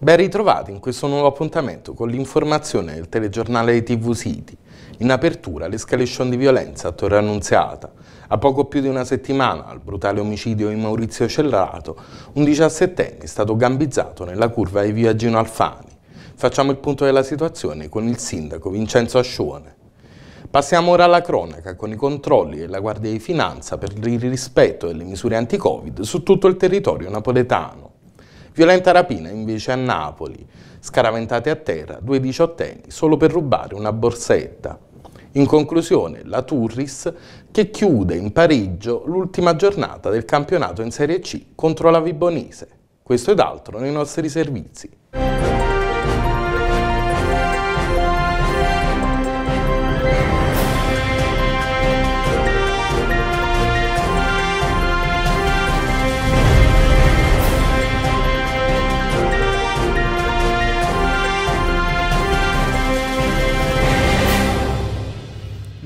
Ben ritrovati in questo nuovo appuntamento con l'informazione del telegiornale TV City. In apertura l'escalation di violenza a Torre Annunziata. A poco più di una settimana al brutale omicidio di Maurizio Cellato, un 17enne è stato gambizzato nella curva di via Gino Alfani. Facciamo il punto della situazione con il sindaco Vincenzo Ascione. Passiamo ora alla cronaca con i controlli della Guardia di Finanza per il rispetto delle misure anti-Covid su tutto il territorio napoletano. Violenta rapina invece a Napoli, scaraventati a terra due diciottenni solo per rubare una borsetta. In conclusione, la Turris che chiude in pareggio l'ultima giornata del campionato in Serie C contro la Vibonese. Questo ed altro nei nostri servizi.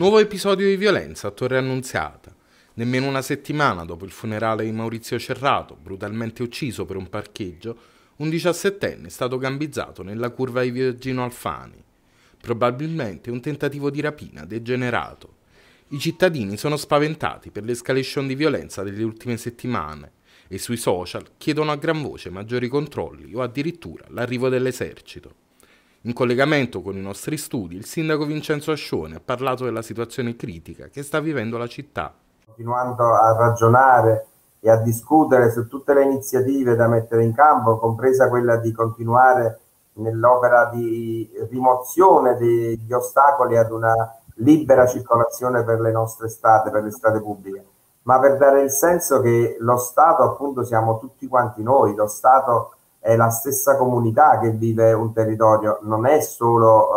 Nuovo episodio di violenza a Torre Annunziata. Nemmeno una settimana dopo il funerale di Maurizio Cerrato, brutalmente ucciso per un parcheggio, un 17enne è stato gambizzato nella curva di Virgino Alfani. Probabilmente un tentativo di rapina degenerato. I cittadini sono spaventati per l'escalation di violenza delle ultime settimane e sui social chiedono a gran voce maggiori controlli o addirittura l'arrivo dell'esercito. In collegamento con i nostri studi, il sindaco Vincenzo Ascione ha parlato della situazione critica che sta vivendo la città. Continuando a ragionare e a discutere su tutte le iniziative da mettere in campo, compresa quella di continuare nell'opera di rimozione degli ostacoli ad una libera circolazione per le nostre strade, per le strade pubbliche, ma per dare il senso che lo Stato, appunto, siamo tutti quanti noi, lo Stato è la stessa comunità che vive un territorio, non è solo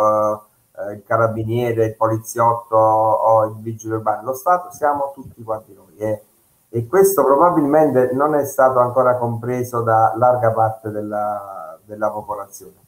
eh, eh, il carabiniere, il poliziotto o il vigile urbano, lo Stato siamo tutti quanti noi e, e questo probabilmente non è stato ancora compreso da larga parte della, della popolazione.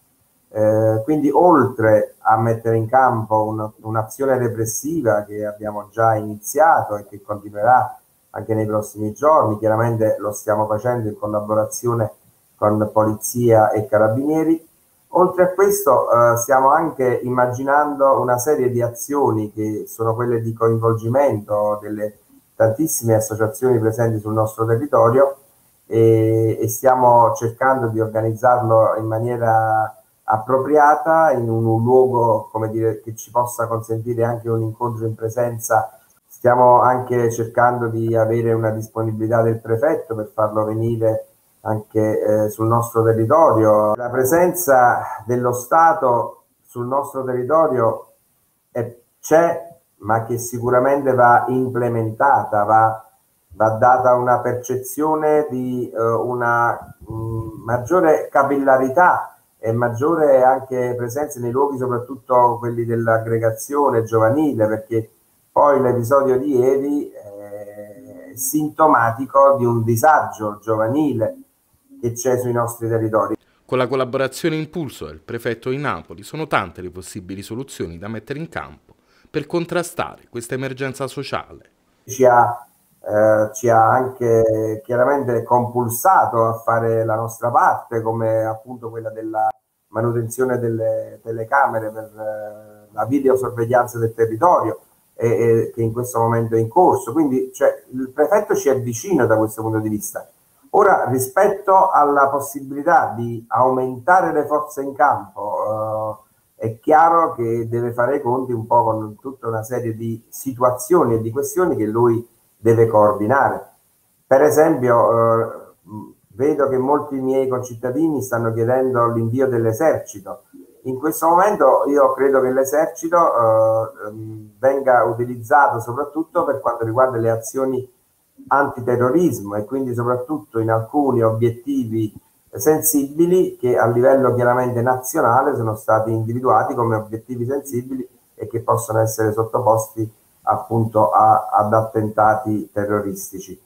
Eh, quindi oltre a mettere in campo un, un'azione repressiva che abbiamo già iniziato e che continuerà anche nei prossimi giorni, chiaramente lo stiamo facendo in collaborazione con polizia e carabinieri. Oltre a questo eh, stiamo anche immaginando una serie di azioni che sono quelle di coinvolgimento delle tantissime associazioni presenti sul nostro territorio e, e stiamo cercando di organizzarlo in maniera appropriata in un, un luogo dire, che ci possa consentire anche un incontro in presenza. Stiamo anche cercando di avere una disponibilità del prefetto per farlo venire anche eh, sul nostro territorio. La presenza dello Stato sul nostro territorio c'è, ma che sicuramente va implementata, va, va data una percezione di eh, una mh, mm, maggiore capillarità e maggiore anche presenza nei luoghi, soprattutto quelli dell'aggregazione giovanile, perché poi l'episodio di ieri è sintomatico di un disagio giovanile che c'è sui nostri territori. Con la collaborazione e impulso del prefetto di Napoli sono tante le possibili soluzioni da mettere in campo per contrastare questa emergenza sociale. Ci ha, eh, ci ha anche chiaramente compulsato a fare la nostra parte, come appunto quella della manutenzione delle telecamere per eh, la videosorveglianza del territorio e, e, che in questo momento è in corso. Quindi cioè, il prefetto ci è vicino da questo punto di vista. Ora, rispetto alla possibilità di aumentare le forze in campo, eh, è chiaro che deve fare i conti un po' con tutta una serie di situazioni e di questioni che lui deve coordinare. Per esempio, eh, vedo che molti miei concittadini stanno chiedendo l'invio dell'esercito. In questo momento io credo che l'esercito eh, venga utilizzato soprattutto per quanto riguarda le azioni antiterrorismo e quindi soprattutto in alcuni obiettivi sensibili che a livello chiaramente nazionale sono stati individuati come obiettivi sensibili e che possono essere sottoposti appunto a, ad attentati terroristici.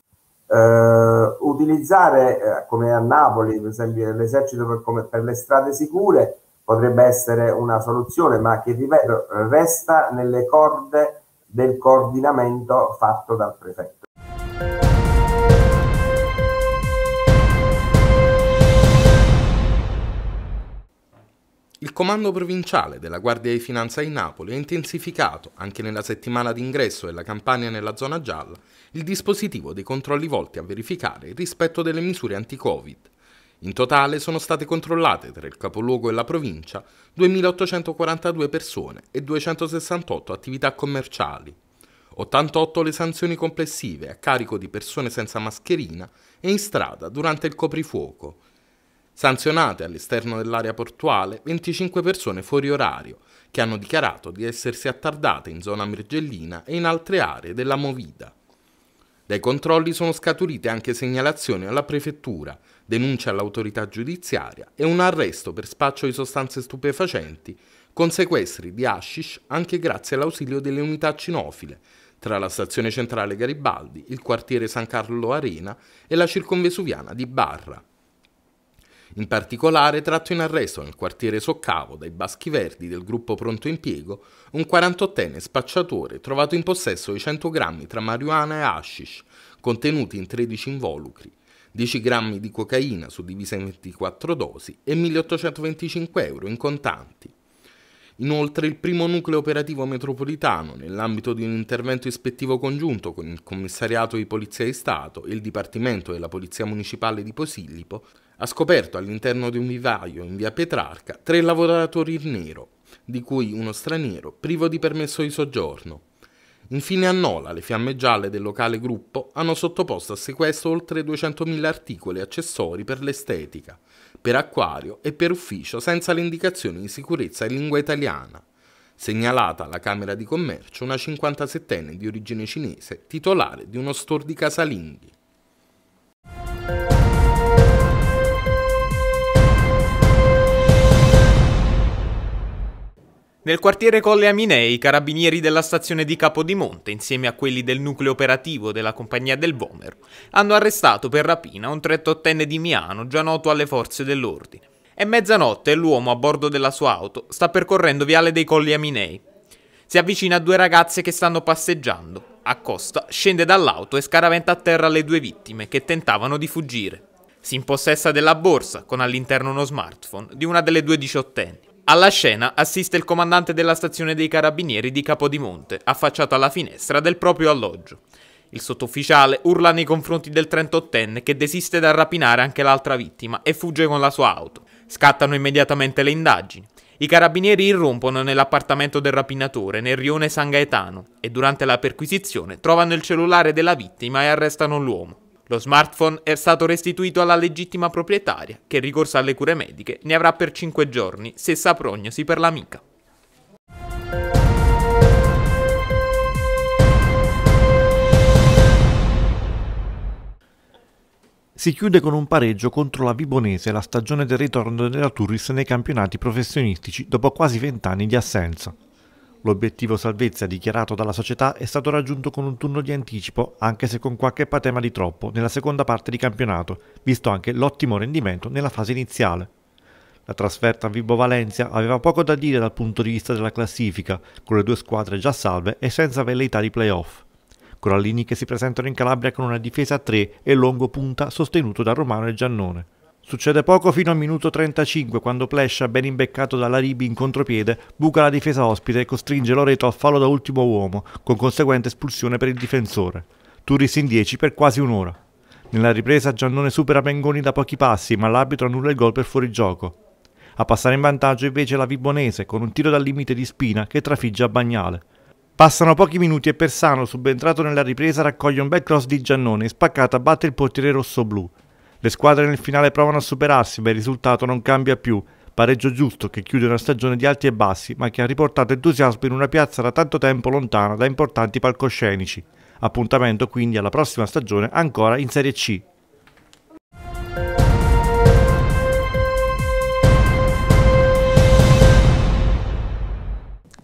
Eh, utilizzare eh, come a Napoli per esempio l'esercito per, come, per le strade sicure potrebbe essere una soluzione ma che ripeto resta nelle corde del coordinamento fatto dal prefetto. Il comando provinciale della Guardia di Finanza in Napoli ha intensificato, anche nella settimana d'ingresso della campagna nella zona gialla, il dispositivo dei controlli volti a verificare il rispetto delle misure anti-Covid. In totale sono state controllate tra il capoluogo e la provincia 2.842 persone e 268 attività commerciali. 88 le sanzioni complessive a carico di persone senza mascherina e in strada durante il coprifuoco. Sanzionate all'esterno dell'area portuale 25 persone fuori orario che hanno dichiarato di essersi attardate in zona Mergellina e in altre aree della Movida. Dai controlli sono scaturite anche segnalazioni alla prefettura, denunce all'autorità giudiziaria e un arresto per spaccio di sostanze stupefacenti con sequestri di hashish anche grazie all'ausilio delle unità cinofile tra la stazione centrale Garibaldi, il quartiere San Carlo Arena e la circonvesuviana di Barra. In particolare tratto in arresto nel quartiere Soccavo dai Baschi Verdi del gruppo Pronto Impiego un 48enne spacciatore trovato in possesso di 100 grammi tra marijuana e hashish contenuti in 13 involucri, 10 grammi di cocaina suddivisa in 24 dosi e 1825 euro in contanti. Inoltre il primo nucleo operativo metropolitano, nell'ambito di un intervento ispettivo congiunto con il Commissariato di Polizia di Stato e il Dipartimento della Polizia Municipale di Posillipo, ha scoperto all'interno di un vivaio in via Petrarca tre lavoratori in nero, di cui uno straniero privo di permesso di soggiorno. Infine a Nola le fiamme gialle del locale gruppo hanno sottoposto a sequestro oltre 200.000 articoli e accessori per l'estetica, per acquario e per ufficio senza le indicazioni di sicurezza in lingua italiana. Segnalata alla Camera di Commercio una 57enne di origine cinese, titolare di uno store di casalinghi. Nel quartiere Colle Aminei, i carabinieri della stazione di Capodimonte, insieme a quelli del nucleo operativo della compagnia del Vomero, hanno arrestato per rapina un 38enne di Miano già noto alle forze dell'ordine. È mezzanotte e l'uomo a bordo della sua auto sta percorrendo viale dei Colli Aminei. Si avvicina a due ragazze che stanno passeggiando. Accosta, scende dall'auto e scaraventa a terra le due vittime che tentavano di fuggire. Si impossessa della borsa, con all'interno uno smartphone, di una delle due diciottenni. Alla scena assiste il comandante della stazione dei carabinieri di Capodimonte, affacciato alla finestra del proprio alloggio. Il sottufficiale urla nei confronti del 38enne che desiste dal rapinare anche l'altra vittima e fugge con la sua auto. Scattano immediatamente le indagini. I carabinieri irrompono nell'appartamento del rapinatore nel rione San Gaetano e durante la perquisizione trovano il cellulare della vittima e arrestano l'uomo. Lo smartphone è stato restituito alla legittima proprietaria, che in ricorso alle cure mediche ne avrà per 5 giorni, stessa prognosi per l'amica. Si chiude con un pareggio contro la Vibonese la stagione del ritorno della Turris nei campionati professionistici dopo quasi vent'anni di assenza. L'obiettivo salvezza dichiarato dalla società è stato raggiunto con un turno di anticipo, anche se con qualche patema di troppo nella seconda parte di campionato, visto anche l'ottimo rendimento nella fase iniziale. La trasferta a Vibo Valencia aveva poco da dire dal punto di vista della classifica, con le due squadre già salve e senza velleità di playoff. Corallini che si presentano in Calabria con una difesa a 3 e lungo punta sostenuto da Romano e Giannone. Succede poco fino al minuto 35 quando Plescia, ben imbeccato dalla Ribi in contropiede, buca la difesa ospite e costringe Loreto al fallo da ultimo uomo, con conseguente espulsione per il difensore. Turis in 10 per quasi un'ora. Nella ripresa Giannone supera Mengoni da pochi passi, ma l'arbitro annulla il gol per fuorigioco. A passare in vantaggio invece la Vibonese, con un tiro dal limite di Spina che trafigge a Bagnale. Passano pochi minuti e Persano, subentrato nella ripresa, raccoglie un bel cross di Giannone e spaccata batte il portiere rosso-blu. Le squadre nel finale provano a superarsi, ma il risultato non cambia più. Pareggio giusto che chiude una stagione di alti e bassi, ma che ha riportato entusiasmo in una piazza da tanto tempo lontana da importanti palcoscenici. Appuntamento quindi alla prossima stagione ancora in Serie C.